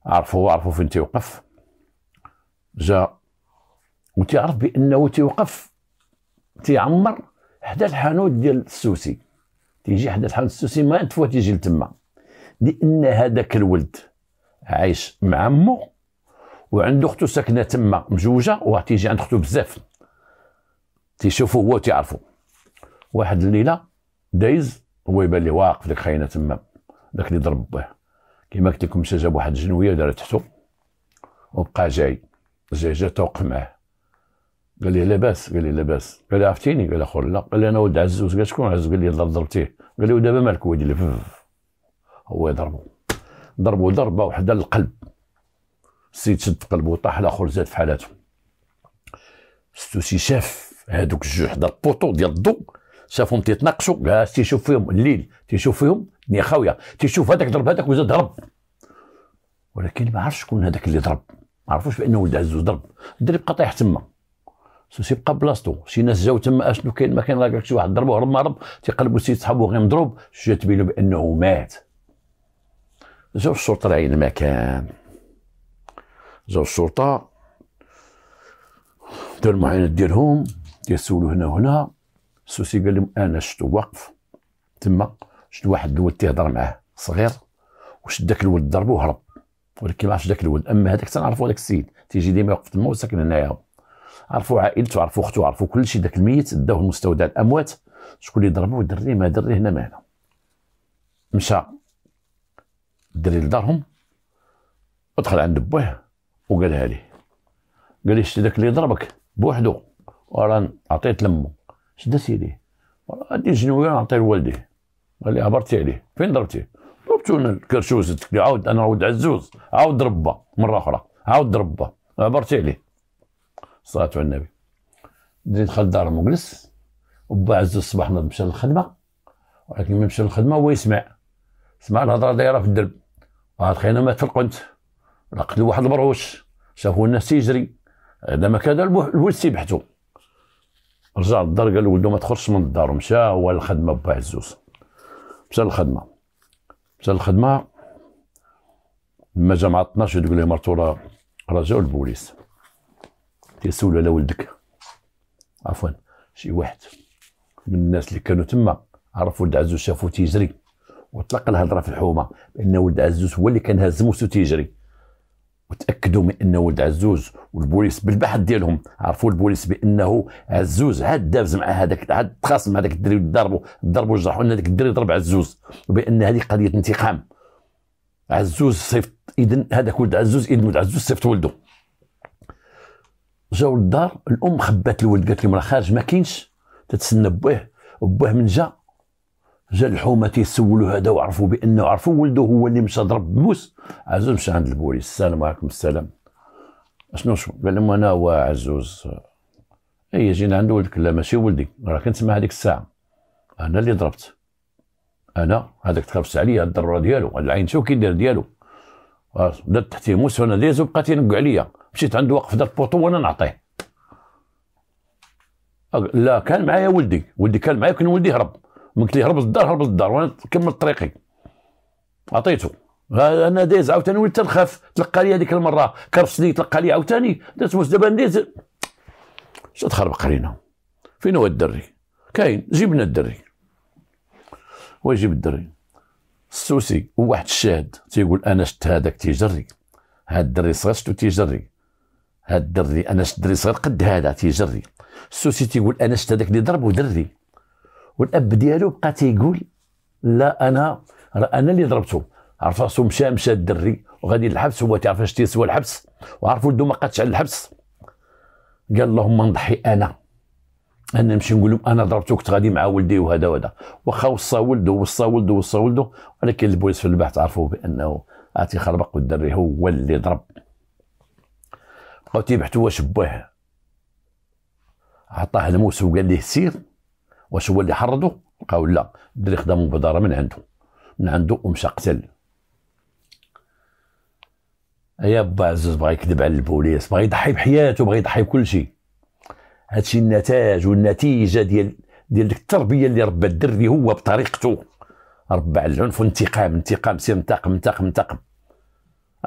عرفوا عرفوا فين تيوقف جا وتيعرف بانه تيوقف تيعمر حدا الحانوت ديال السوسي تيجي حدا الحانوت السوسي ما تفوت تيجي لتما لان هذاك الولد عايش مع امه وعندو اختو ساكنه تما مجوجه وتيجي عند اختو بزاف تيشوفو هو وتيعرفو واحد الليله دايز هو يبان ليه واقف ديك خاينه تما داك اللي ضرب به كيما قلت لكم مشى جاب واحد الجنويه دارت تحتو وبقى جاي زيجة توقمع قال لي لاباس قال لي لاباس قال لي عرفتيني قال اخو لا قال لي انا ولد عزوز قال شكون عزوز قال لي ضربتيه قال لي ودابا مالك هو يدير هو يضربو ضربو ضربه وحده للقلب السيد شد قلبه وطاح الاخر زاد في حالته السوسي شاف هادوك الجوج حدا البوطو ديال الضو شافهم تيتناقشوا قال تيشوف فيهم الليل تيشوف فيهم الدنيا خاويه تيشوف هذاك ضرب هذاك وزاد ضرب ولكن ما عرفش شكون هذاك اللي ضرب ما عرفوش بانه ولد عزوز ضرب الدري بقى طايح تما سوسي بقى بلاصتو شي ناس جاو تما اشنو كاين ما كاين راه شي واحد ضربوه هرب ما هرب تيقلبوا السيد صحابو غير مضروب جات بينو بانه مات جاو الشرطه لعين المكان جاو الشرطه دار المعاينه ديالهم تيسولو هنا وهنا سوسي قال لهم انا شتو واقف تما شفت واحد الولد تيهضر معاه صغير وشد داك الولد ضربو وهرب ولكن ما عرفش ذاك الولد اما هذاك تنعرفوا هذاك السيد تيجي ديما يوقف تما وساكن هنايا عرفوا عائلته عرفوا اخته عرفوا كل شيء ذاك الميت داوه المستودع الاموات شكون اللي ضربه الدري ما دري هنا ما هنا مشى الدري لدارهم ودخل عند بوه وقالها ليه قال لي شتي ذاك اللي ضربك بوحدو وران عطيت لمو شد سيدي غادي جنويا نعطيه لوالديه قال لي هبرتي عليه فين ضربتيه وبتون الكرشوز عاود انا عاود عزوز عاود ربه مره اخرى عاود ربه عبرتي عليه الصلاه على النبي بديت دخل دار المجلس وبا عزوز الصباح نض مشى للخدمه ولكن ملي مشى للخدمه هو يسمع سمع الهضره دايره في الدرب عاد خينا مات في القنت لقتلوا واحد البروش شافوا الناس يجري هذا ما كان الولد سيبحتو رجع للدار قال لولدو ما تخرجش من الدار ومشى هو للخدمه با عزوز مشى للخدمه تا الخدمه لما جا مع 12 يقول لي مرتو راه رجعوا البوليس تيسولوا على ولدك عفوا شي واحد من الناس اللي كانوا تما عرفوا ولد عزوز شافو تيجري وطلق الهضره في الحومه بان ولد عزوز هو اللي كان هز موسو تيجري وتاكدوا من انه ولد عزوز والبوليس بالبحث ديالهم عرفوا البوليس بانه عزوز عاد داز مع هذاك عاد تخاصم هذاك الدري ضربوا ضربوا جرحوا ان هذاك الدري ضرب عزوز وبان هذه قضيه انتقام عزوز صيفط اذا هذاك ولد عزوز اذا ولد عزوز صيفط ولده جاو للدار الام خبات الولد قالت لهم راه خارج ما كاينش تتسنى بوه بويه من جا جا الحومه تيسولوا هذا وعرفوا بانه عرفوا ولده هو اللي مشى ضرب بموس عزوز مشى عند البوليس السلام عليكم السلام شنو شو قال لهم انا هو عزوز اي جينا عند ولدك لا ماشي ولدي راه كنت مع هذيك الساعه انا اللي ضربت انا هذاك تخبس عليا الضروره ديالو العين شو كيدير ديالو بدا آه، تحتي موس وانا دايز بقى تينقو عليا مشيت عندو واقف دار بوطو وانا نعطيه لا كان معايا ولدي ولدي كان معايا كان ولدي هرب من قلت ليه هرب للدار هرب للدار وانا كملت طريقي عطيته انا داز عاوتاني وليت تنخاف تلقى لي هذيك المره لي تلقى لي عاوتاني درت واش دابا ندير شنو تخربق علينا فين هو الدري كاين جيبنا الدري ويجيب الدري السوسي وواحد الشاهد تيقول انا شت هذاك تيجري هاد الدري صغير شتو تيجري هاد الدري انا شت الدري صغير قد هذا تيجري السوسي تيقول انا شت هذاك اللي ضرب ودري والاب ديالو بقى تيقول لا انا راه انا اللي ضربته عرف راسو مشى مشى الدري وغادي للحبس هو تعرف اش تيسوى الحبس وعرف ولدو ما قادش على الحبس قال اللهم نضحي انا انا نمشي نقول لهم انا ضربته كنت غادي مع ولدي وهذا وهذا واخا وصى ولده وصى ولده وصى ولده ولكن البوليس في البحث عرفوا بانه اتي خربق والدري هو اللي ضرب بقاو تيبحثوا واش بوه عطاه الموس وقال ليه سير واش هو اللي حرضه قالوا لا الدري خدا مبادره من عنده من عنده ومشى قتل يا با عزوز بغى يكذب على البوليس بغى يضحي بحياته بغى يضحي بكل شيء هادشي النتاج والنتيجه ديال ديال ديك التربيه اللي ربى الدري هو بطريقته ربى على العنف والانتقام انتقام سير انتقم انتقم انتقم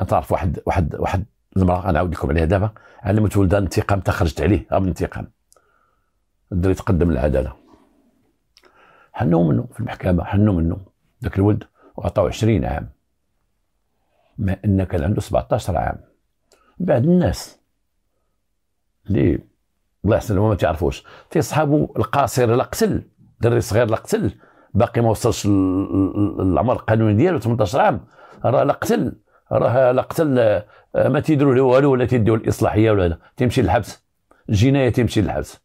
تعرف واحد واحد واحد المراه غنعاود لكم عليها دابا علمت ولدها انتقام تخرجت عليه من انتقام الدري تقدم للعداله حنوا منه في المحكمه حنوا منه ذاك الولد وعطاو 20 عام ما ان كان عنده 17 عام بعد الناس اللي الله يحسن ما تعرفوش تيصحابو القاصر لا قتل دري صغير لا قتل باقي ما وصلش العمر القانوني ديالو 18 عام راه لا قتل راه لا قتل آه، ما تيديروا له والو ولا تيديو الاصلاحيه ولا هذا تيمشي للحبس الجنايه تيمشي للحبس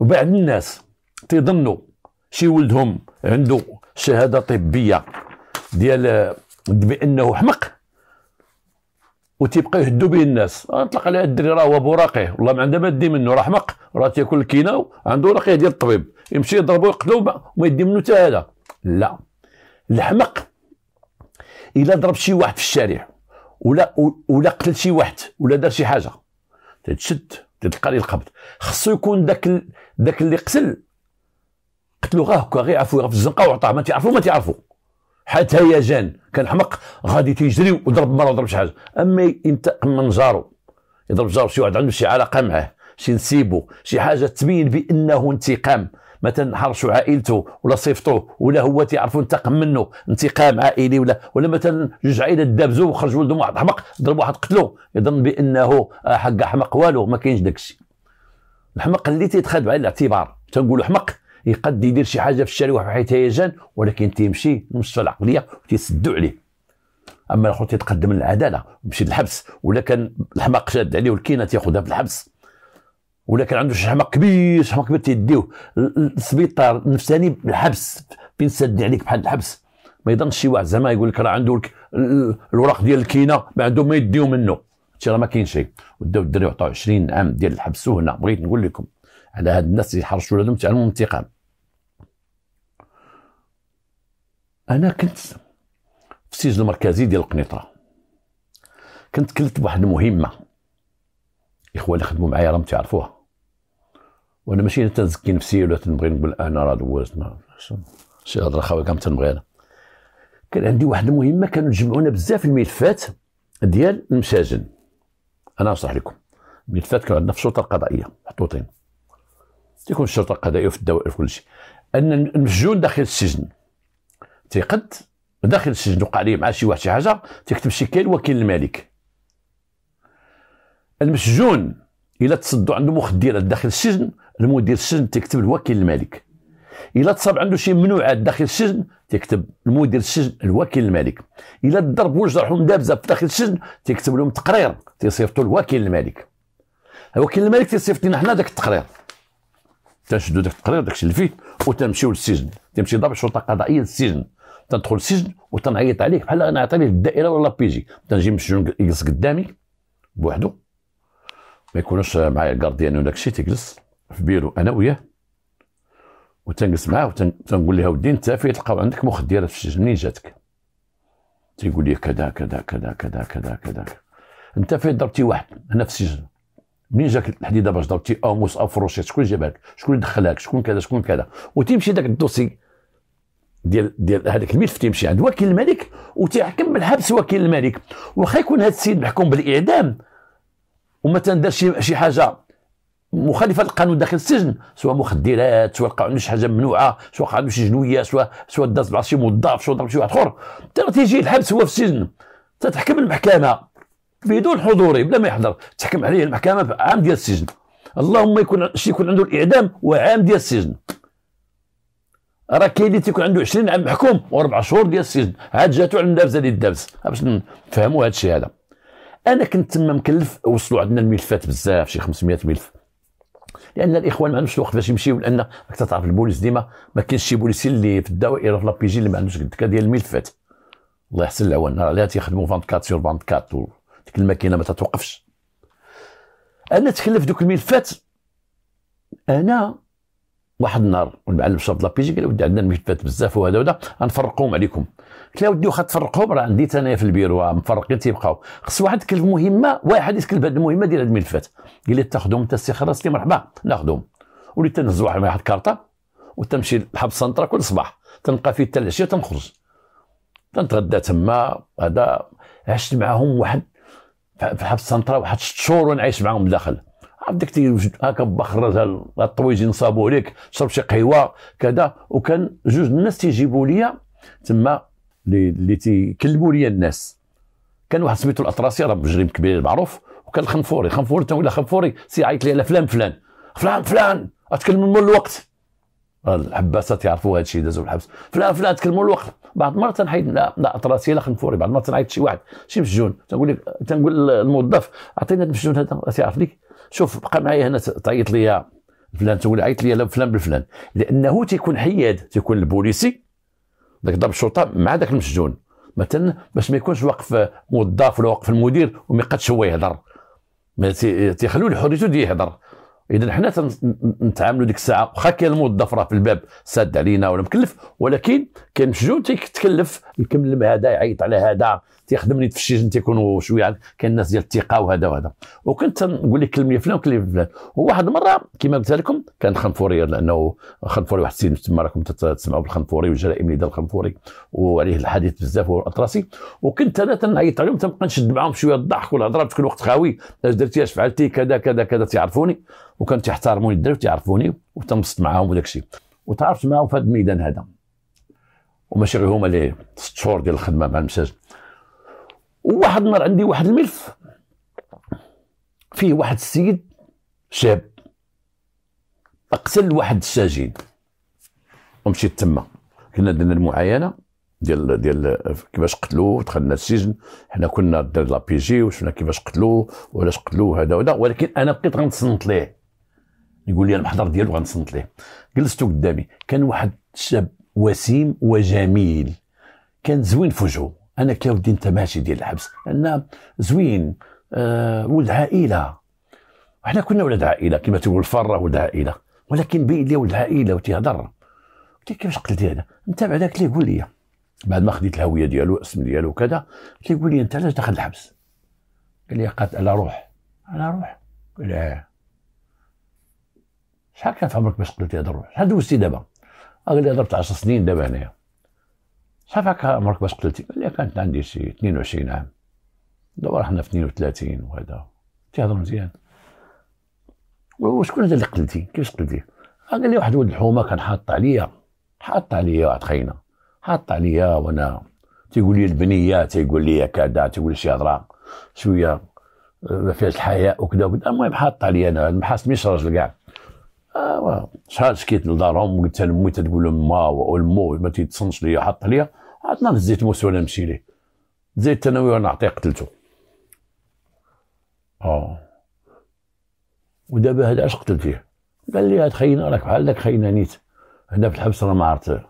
وبعد الناس تيظنوا شي ولدهم عنده شهاده طبيه ديال بانه حمق وتيبقى يهدو به الناس نطلق على الدري راه هو براقيه والله ما عنده ما يدي منه راه حمق راه تياكل الكينه عنده رقيه ديال الطبيب يمشي يضربو يقتلو وما يدي منه حتى هذا لا الحمق الا ضرب شي واحد في الشارع ولا ولا قتل شي واحد ولا دار شي حاجه تتشد تتلقى ليه القبض خصو يكون داك داك اللي قتل قلت له غاه هكا غير عفوا في الزنقه وعطاه ما تعرفوا ما تعرفوا حتى يا جان كان حمق غادي تيجري وضرب مره وضرب شي حاجه اما ينتقم من جارو يضرب جارو شي واحد عنده شي علاقه معاه شي نسيبو شي حاجه تبين بانه انتقام مثلا حرشوا عائلته ولا صيفطوه ولا هو تيعرفوا انتقم منه انتقام عائلي ولا ولا مثلا جوج عائلات دابزو وخرج ولدهم واحد حمق ضرب واحد قتلو يظن بانه آه، حق حمق والو ما كاينش داكشي الحمق اللي تيتخاد على الاعتبار تنقولوا حمق يقد يدير شي حاجه في الشارع واحد هيجان ولكن تيمشي للمستشفى العقليه وتيسدوا عليه اما الاخر تيتقدم للعداله ويمشي للحبس ولا كان الحماق شاد عليه والكينه تياخذها في الحبس ولا كان عنده شي حماق كبير شي حماق كبير تيديوه للسبيطار النفساني بالحبس فين سد عليك بحال الحبس ما يظنش شي واحد زعما يقول لك راه عنده الوراق ديال الكينه ما عندهم ما يديو منه هادشي راه ما كاين شي وداو الدري وعطاو 20 عام ديال الحبس وهنا بغيت نقول لكم على هاد الناس اللي حرشوا ولادهم تعلموا الانتقام انا كنت في السجن المركزي ديال القنيطره كنت كلت بواحد المهمه الاخوه اللي خدموا معايا راهم تعرفوها وانا ماشي تنزكي نفسي ولا تنبغي نقول انا راه دوزت شي هضره خاوي كم تنبغي انا كان عندي واحد المهمه كانوا يجمعونا بزاف الملفات ديال المساجن انا نشرح لكم الملفات كانوا عندنا في الشرطه القضائيه محطوطين تيكون الشرطه القضائيه في الدوائر في كل شيء ان المسجون داخل السجن تيقد داخل السجن وقع عليه مع شي واحد شي حاجه تكتب شكايه لوكيل الملك المسجون الا تصدوا عنده مخدرات داخل السجن المدير السجن تكتب الوكيل الملك الا تصاب عنده شي ممنوعات داخل السجن تكتب المدير السجن الوكيل الملك الا ضرب وجرحهم دابزه في داخل السجن تكتب لهم تقرير تيصيفطوا الوكيل الملك الوكيل الملك تيصيفط لنا حنا داك التقرير تنشدوا داك التقرير داكشي اللي فيه وتنمشيو للسجن تمشي ضابط شرطه قضائيه للسجن تدخل السجن وتنعيط عليك بحال نعيط عليه الدائره ولا بيجي تنجي مسجون يجلس قدامي بوحدو ما يكونوش معايا الكارديان ولا كشي تجلس في بيرو انا وياه وتنجلس معاه وتنقول لها ودي انت فين تلقاو عندك مخدرات في السجن منين جاتك تيقول لي كذا كذا كذا كذا كذا كذا انت فين ضربتي واحد هنا في السجن منين جاك الحديده باش ضربتي اموس آه، آه، فروشيت شكون جابها لك شكون دخلك شكون كذا شكون كذا وتمشي داك الدوسي ديال ديال هذاك الملف تيمشي عند وكيل الملك وتيحكم بالحبس وكيل الملك واخا يكون هذا السيد محكوم بالاعدام وما تندار شي شي حاجه مخالفه للقانون داخل السجن سواء مخدرات سواء لقاو شي حاجه ممنوعه سواء قعدوا شي جنويه سواء سواء داز مع شي موظف سواء ضرب شي واحد اخر تيجي الحبس هو في السجن تتحكم المحكمه بدون حضوره بلا ما يحضر تحكم عليه المحكمه في عام ديال السجن اللهم يكون شي يكون عنده الاعدام وعام ديال السجن راه كاين اللي تيكون عنده 20 عام محكوم واربع شهور ديال السجن عاد جاتو على النافذه ديال الدبس باش نفهموا هذا الشيء هذا انا كنت تما مكلف وصلوا عندنا الملفات بزاف شي 500 ملف لان الاخوان ما عندهمش الوقت باش يمشيو لان راك تعرف البوليس ديما ما كاينش شي بوليسي اللي في الدوائر في لابيجي اللي ما عندوش قد ديال الملفات الله يحسن العون راه لا تيخدموا 24 سور 24 ديك الماكينه ما تتوقفش انا تكلف دوك الملفات انا واحد النهار المعلم لا بيجي قال ودي عندنا الملفات بزاف وهذا وهذا غنفرقهم عليكم قلت له ودي واخا تفرقهم راه عندي انا في البيرو مفرقين تيبقاو خص واحد يتكلف مهمه واحد يتكلف هذه المهمه ديال هاد الملفات قال لي تاخذهم انت السي خلاص مرحبا ناخذهم وليت تنهز واحد واحد كارطه وتمشي لحبس سنترا كل صباح تنبقى فيه حتى العشيه تنخرج تنتغدى تما هذا عشت معاهم واحد في حبس سنترا واحد ست شهور وانا عايش معاهم داخل عندك تيوجد هكا بخرة الطويج نصابوا عليك شرب شي قهوه كذا وكان جوج الناس تيجيبوا لي تما اللي تيكلموا لي الناس كان واحد سميتو الاطراسي راه مجرم كبير معروف وكان الخنفوري خنفوري ولا خنفوري عيط لي على فلان فلان فلان فلان اتكلم من الوقت الحباسه تيعرفوا هذا الشيء دازوا الحبس فلان فلان تكلموا الوقت بعض المرات تنحيد لا لا اطراسي لا خنفوري بعض المرات تنعيط شي واحد شي مسجون تنقول لك تنقول للموظف اعطينا المسجون هذا تيعرفني شوف بقى معايا هنا تعيط ليا فلان تقول عيط لي فلان بالفلان لانه تيكون حياد تيكون البوليسي ذاك ضرب الشرطه مع ذاك المسجون مثلا باش ما يكونش واقف موظف ولا واقف المدير وما يقدش هو يهضر تيخلوا له حريته يهضر اذا حنا نتعاملوا ديك الساعه واخا كاين الموظف راه في الباب ساد علينا ولا مكلف ولكن كان مسجون تيتكلف يكمل مع هذا يعيط على هذا تيخدمني في الشيجن تيكونوا شويه كاين الناس ديال الثقه وهذا وهذا وكنت نقول لك كلمه فلان وكلمه فلان وواحد المره كما قلت لكم كان خنفوري لانه خنفوري واحد السيد تما راكم تسمعوا بالخنفوري والجرائم اللي دار الخنفوري وعليه الحديث بزاف هو وكنت انا تنعيط عليهم تنبقى نشد معاهم شويه الضحك والهضره في كل وقت خاوي اش درتي اش فعلتي كذا كذا كذا تيعرفوني وكان تيحترموني الدراري تيعرفوني وتنبسط معاهم وداك الشيء وتعرفت معاهم في هذا الميدان هذا وماشي غير هما اللي ست شهور ديال الخدمه مع المساجد واحد النهار عندي واحد الملف فيه واحد السيد شاب اقتل واحد السجين ومشيت تما كنا درنا المعاينه ديال ديال كيفاش قتلوه دخلنا السجن حنا كنا دار لا بي جي وشفنا كيفاش قتلوه وعلاش قتلوه هذا وهذا ولكن انا بقيت غنتصنت ليه يقول لي المحضر ديالو غنصنت ليه جلستو قدامي كان واحد الشاب وسيم وجميل كان زوين في وجهه انا ودي انت ماشي ديال الحبس لان زوين أه ولد عائله وحنا كنا ولاد عائله كما تقول الفره ولد عائله ولكن بين لي ولد عائله وتيهضر قلت لي كيفاش قتلتي هذا انت بعدا قلت لي قول لي بعد ما خديت الهويه ديالو الاسم ديالو وكذا قلت لي قول لي انت علاش دخل الحبس قال لي قاتل على روح على روح قال لي آه. شحال كان في عمرك باش قتلتي هذا الروح شحال دوزتي دابا قال لي ضربت 10 سنين دابا هنايا صافاك عمرك باش قتلتي قال لي كانت عندي شي 22 عام دابا حنا في 32 وهذا تيهضر مزيان وشكون هذا اللي قتلتي كيفاش قتلتي آه، قال لي واحد ولد الحومه كان حاط عليا حاط عليا واحد خينا حاط عليا وانا تيقول لي البنيه تيقول لي كذا تيقول لي شي هضره شويه آه، ما فيهاش الحياء وكذا وكذا المهم حاط عليا انا ما حاسبنيش راجل كاع آه شحال شكيت لدارهم قلت لامي مي تقول لهم ما والمو ما تيتصنش ليا حط عليا عطنا الزيت موس وانا نمشي ليه زيت الثانوي وانا نعطيه قتلته اه ودابا هذا اش قتلتيه قال لي هاد خينا راك بحال داك خينا نيت هنا في الحبس راه ما عرفت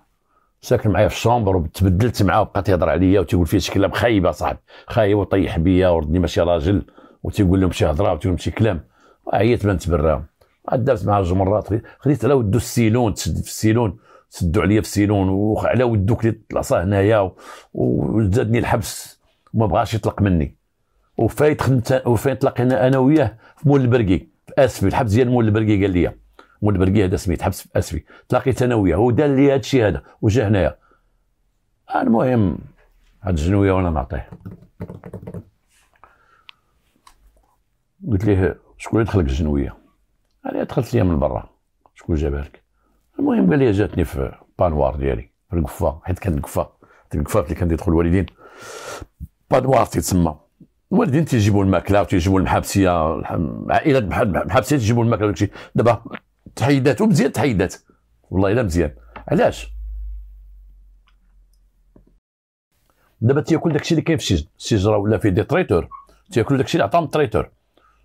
ساكن معايا في الشومبر وتبدلت معاه وبقى تيهضر عليا وتيقول فيه شي كلام خايبه صاحبي خايب وطيح بيا وردني ماشي راجل وتيقول لهم شي هضره وتيقول لهم شي كلام عييت ما نتبراهم درت معاه جوج مرات خديت على ودو السيلون تشد في السيلون سدوا عليا في السيلون وعلى ودوك لي طلعصاه هنايا وزادني الحبس وما بغاش يطلق مني وفايت خدمت وفايت تلاقينا انا وياه في مول البرقي في اسفي الحبس ديال مول البرقي قال لي مول البرقي هذا سميت حبس في اسفي تلاقيت انا وياه هو دار لي هذا الشيء هذا وجا هنايا المهم هاد الجنويه وانا نعطيه قلت ليه شكون اللي دخلك الجنويه انا دخلت ليا من برا شكون جابها لك المهم قال لي جاتني في بانوار ديالي في القفه حيت كانت القفه القفه اللي كان يدخل الوالدين بانوار تيتسمى الوالدين تيجيبوا الماكله وتيجيبوا المحابسيه عائلات محابسيه تيجيبوا الماكله وداكشي دابا تحيدات ومزيان تحيدات والله الا مزيان علاش دابا تياكل داكشي اللي كاين في السجن السجره ولا فيه دي تريتور تياكل داكشي اللي عطاهم التريتور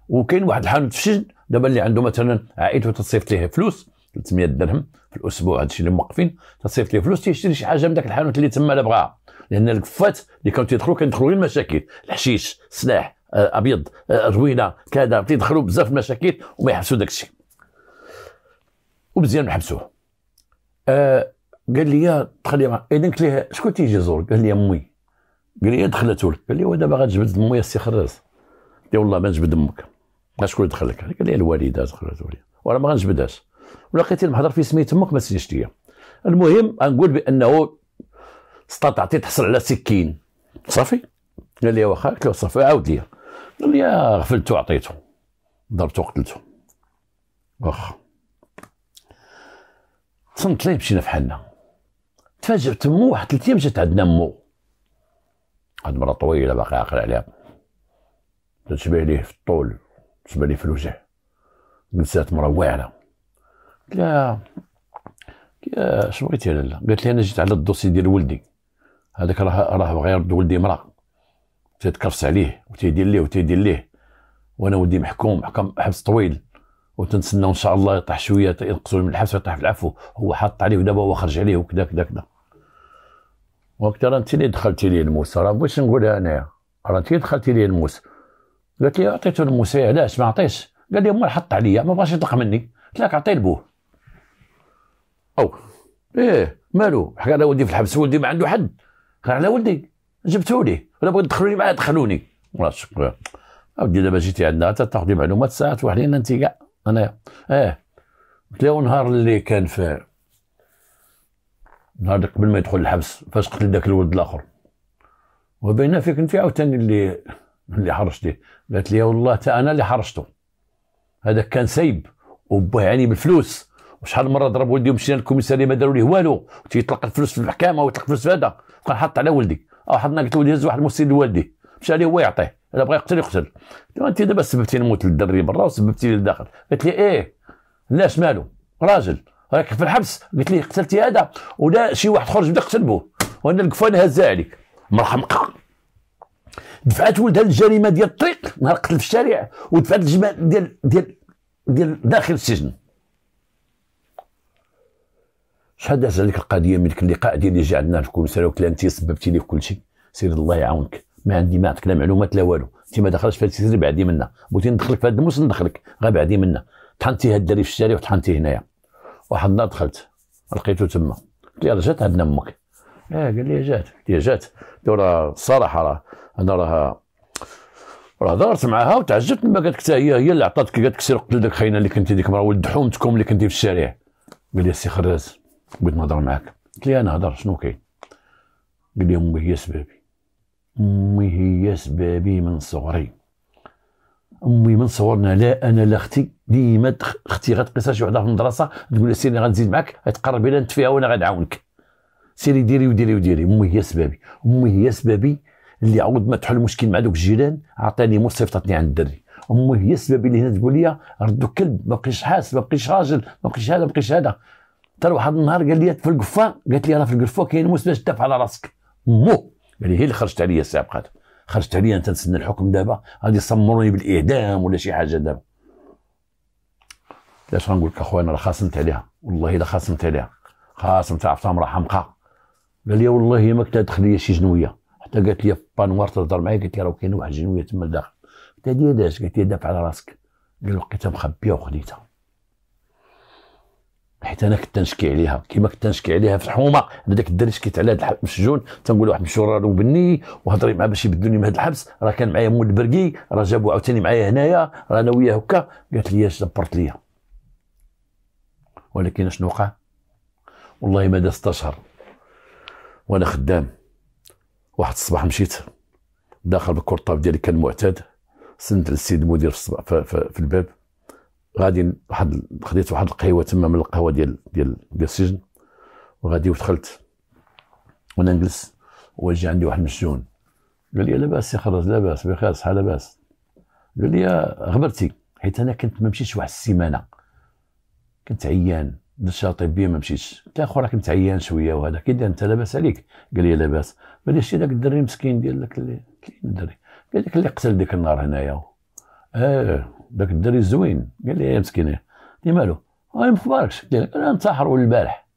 وكاين واحد الحانوت في السجن دابا اللي عنده مثلا عائلته تصيفط ليه فلوس 300 درهم في الاسبوع هذا الشيء اللي موقفين تصيفط ليه فلوس تيشري شي حاجه من داك الحانوت اللي تما اللي بغاها لان الكفات اللي كانوا تيدخلوا كيدخلوا غير المشاكل الحشيش السلاح آه، ابيض آه، روينه كذا تيدخلوا بزاف المشاكل وما يحبسوا داك الشيء ومزيان نحبسوه آه قال لي دخل لي اذا قلت ليه شكون تيجي يزور قال لي امي قال لي دخلت ولد قال لي ودابا غتجبد امي السي خراز لي والله ما نجبد امك شكون دخلك قال لي الوالده دخلت ولي وانا ما غنجبدهاش ولقيتي المهضر في سميت امك ما تسجلش ليا المهم غنقول بانه استطعتي تحصل على سكين صافي قال لي واخا قلت له صافي عاود لي قال لي آه، غفلت وعطيته ضربته وقتلته واخا صمت ليه مشينا في حالنا تفاجات مو واحد ثلاث ايام جات عندنا مو هاد مرة طويلة باقي عاقل عليها تشبه ليه في الطول تشبه ليه في الوجه جلسات مرة واعرة قلت لها اش بغيتي لالا قالت لي انا جيت على الدوسي ديال ولدي هذاك راه راه بغا يرد ولدي مرا تيتكرفس عليه وتيدير ليه وتيدير ليه وانا ولدي محكوم محكم حبس طويل وتنتسنى ان شاء الله يطيح شويه ينقصوا من الحبس ويطيح في العفو هو حاط عليه ودابا هو خرج عليه وكذا كذا كذا وقت راه انت اللي دخلتي لي الموس راه بغيت نقولها انايا راه انت اللي دخلتي لي الموس قالت لي عطيته الموس إيه، علاش ما عطيش قال لي امي حط عليا ما بغاش يطلق مني قلت لك عطيه لبوه او ايه مالو حكى على ولدي في الحبس ولدي ما عنده حد حكى على ولدي جبته لي ولا بغيت تدخلوني معاه دخلوني والله اودي دابا جيتي عندنا حتى تاخذي معلومات ساعات وحدين انت كاع انايا ايه قلت له نهار اللي كان في نهار قبل ما يدخل الحبس فاش قتل ذاك الولد الاخر وبين فيك انت عاوتاني اللي اللي حرشتيه قالت لي والله حتى انا اللي حرشته هذاك كان سايب وبه يعني بالفلوس وشحال مره ضرب ولدي ومشينا للكوميساري ما داروا ليه والو تيطلق الفلوس في المحكمه ويطلق الفلوس في هذا وكان حط على ولدي واحد أه، قلت ولدي هز واحد المسير لوالدي مشى عليه هو يعطيه الا بغى يقتل يقتل قلت له انت دابا سببتي نموت للدري برا وسببتي للداخل قالت لي ايه علاش مالو راجل راك في الحبس قلت لي قتلتي هذا ولا شي واحد خرج بدا قتل به وانا القفان هزها عليك مرحمقه دفعت ولدها الجريمه ديال الطريق نهار قتل في الشارع ودفعت الجمال ديال ديال ديال داخل السجن شحال دازت عليك القضيه من اللقاء ديال اللي جا عندنا في كوميساريه قلت لها انت سببتي لي في كل شيء سير الله يعاونك ما عندي ما عندك لا معلومات لا والو انت ما دخلتش في هذا السير بعدي منا بغيتي ندخلك في هذا الموس ندخلك غا بعدي منا طحنتي هاد الدري في الشارع وطحنتي هنايا واحد النهار دخلت لقيته تما قلت راه رجعت عندنا امك اه قال لي جات قلت له جات قلت له راه الصراحه راه انا راه راه دارت معاها وتعجبت لما قالت لك هي هي اللي عطاتك قالت لك سير قتل داك خينا اللي كنتي ديك المره ولد حومتكم اللي كنتي في الشارع قال لي السي خراز بغيت نهضر معاك قلت لي نهضر شنو كاين قال لي امي هي سبابي امي هي سبابي من صغري امي من صورنا لا انا لا اختي ديما اختي غتقيسها شي وحده في المدرسه تقول لها سيري غنزيد معك غتقرب الى نتفيها وانا غنعاونك سيري ديري وديري وديري امي هي سبابي امي هي سبابي اللي عوض ما تحل المشكل مع دوك الجيران عطاني مو صيفطتني عند الدري امي هي السبب اللي هنا تقول لي ردو كلب ما بقيش حاس ما بقيش راجل ما بقيش هذا ما بقيش هذا ترى واحد النهار قال لي في القفه قالت لي راه في القفه كاين موس باش تدافع على راسك مو قال لي هي اللي خرجت عليا السابقه خرجت عليا انت تسنى الحكم دابا غادي يصمروني بالاعدام ولا شي حاجه دابا علاش غنقول لك اخويا انا راه خاصمت عليها والله الا خاصمت عليها خاصمت عرفتها مرا حمقى قال لي والله ما كنت تدخل لي شي جنويه حتى قالت لي في البانوار تهضر معايا قالت لي راه كاين واحد الجنويه تما لداخل قلت لها علاش قالت لي دافع على راسك قال وقيتها مخبيه وخديتها حيت انا كنت نشكي عليها كيما كنت نشكي عليها في الحومه بداك الدري شكيت على هذا السجون تنقول واحد المشهور راه بني وهضري معاه باش يبدوني من هذا الحبس راه كان معايا مول البرقي راه جابو عاوتاني معايا هنايا راه انا وياه هكا قالت لي اش دبرت ليا ولكن شنو وقع والله ما دازت اشهر وانا خدام واحد الصباح مشيت داخل بالكورطاب ديالي كان معتاد سند للسيد المدير في, في, في الباب غادي واحد خديت واحد القهيوه تما من القهوه ديال ديال ديال السجن وغادي ودخلت وانا نجلس وجا عندي واحد المسجون قال لي لاباس سي خرج لاباس بخير صحه لاباس قال لي غبرتي حيت انا كنت ما مشيتش واحد السيمانه كنت عيان درت طبيه ما مشيتش قلت له اخويا كنت عيان شويه وهذا كي انت لاباس عليك قال لي لاباس قال لي شتي داك الدري مسكين ديالك اللي اللي الدري قال لك اللي قتل ديك النار هنايا اه ذاك الدري الزوين قال لي يا مسكين قلت مالو انا ما قال قلت له انا انتحر البارح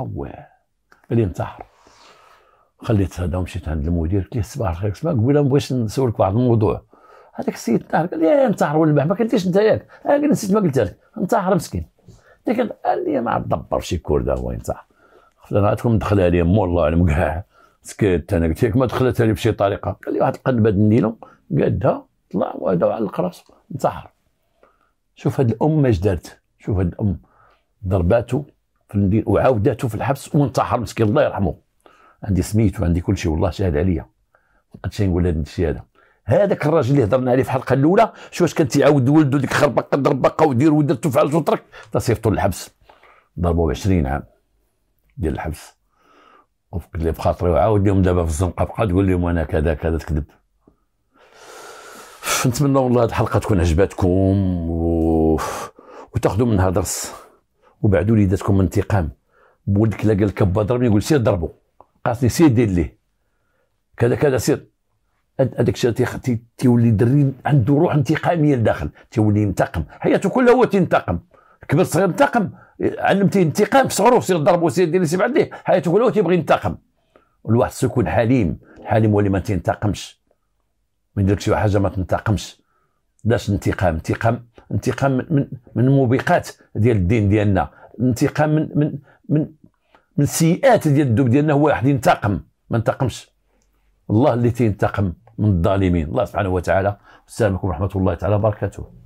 هو قال لي انتحر خليت هذا ومشيت عند المدير قلت له صباح الخير صباح قبيله ما بغيتش نسولك واحد الموضوع هذاك السيد انتحر قال لي انتحر البارح ما كنتيش انت ياك انا نسيت ما قلت لك انتحر مسكين قال لي ما دبر شي كرده هو ينتحر انا عندكم دخل عليا مول الله اعلم كاع سكت انا قلت لك ما دخلت عليه بشي طريقه قال لي واحد القنبه النيلون قادها طلع وهذا على القراص انتحر شوف هاد الام ما دارت شوف هاد الام ضرباته في المدينه وعاودته في الحبس وانتحر مسكين الله يرحمه عندي سميت وعندي كل شيء والله شاهد عليا بقيتش نقول هذا الشيء هذا هذاك الراجل اللي هضرنا عليه في الحلقه الاولى شو واش كان تيعاود ولده ديك خربقه ضربقه ودير ودرت وفعلت وترك تصيفطوا للحبس ب 20 عام ديال الحبس وفقد لي بخاطري وعاود لهم دابا في الزنقه بقى تقول لهم انا كذا كذا تكذب نتمنى والله هذه الحلقه تكون عجبتكم و... وتاخذوا منها درس وبعدوا وليداتكم انتقام بولدك لا قال لك با ضربني يقول سير ضربه قاسني سير دير ليه كذا كذا سير هذاك الشيء تيولي دري عنده روح انتقاميه لداخل تيولي ينتقم حياته كلها هو تنتقم كبر صغير انتقم علمتيه انتقام في صغره سير ضربه سير دير سير بعد ليه حياته كلها هو تيبغي ينتقم الواحد يكون حليم حليم هو اللي ما تينتقمش ما يدير لك شي حاجه ما تنتقمش داش انتقام انتقام انتقام من من, من موبقات ديال الدين ديالنا انتقام من من من من سيئات ديال الذنوب ديالنا هو واحد ينتقم ما انتقمش الله اللي تينتقم من الظالمين الله سبحانه وتعالى السلام عليكم ورحمه الله تعالى وبركاته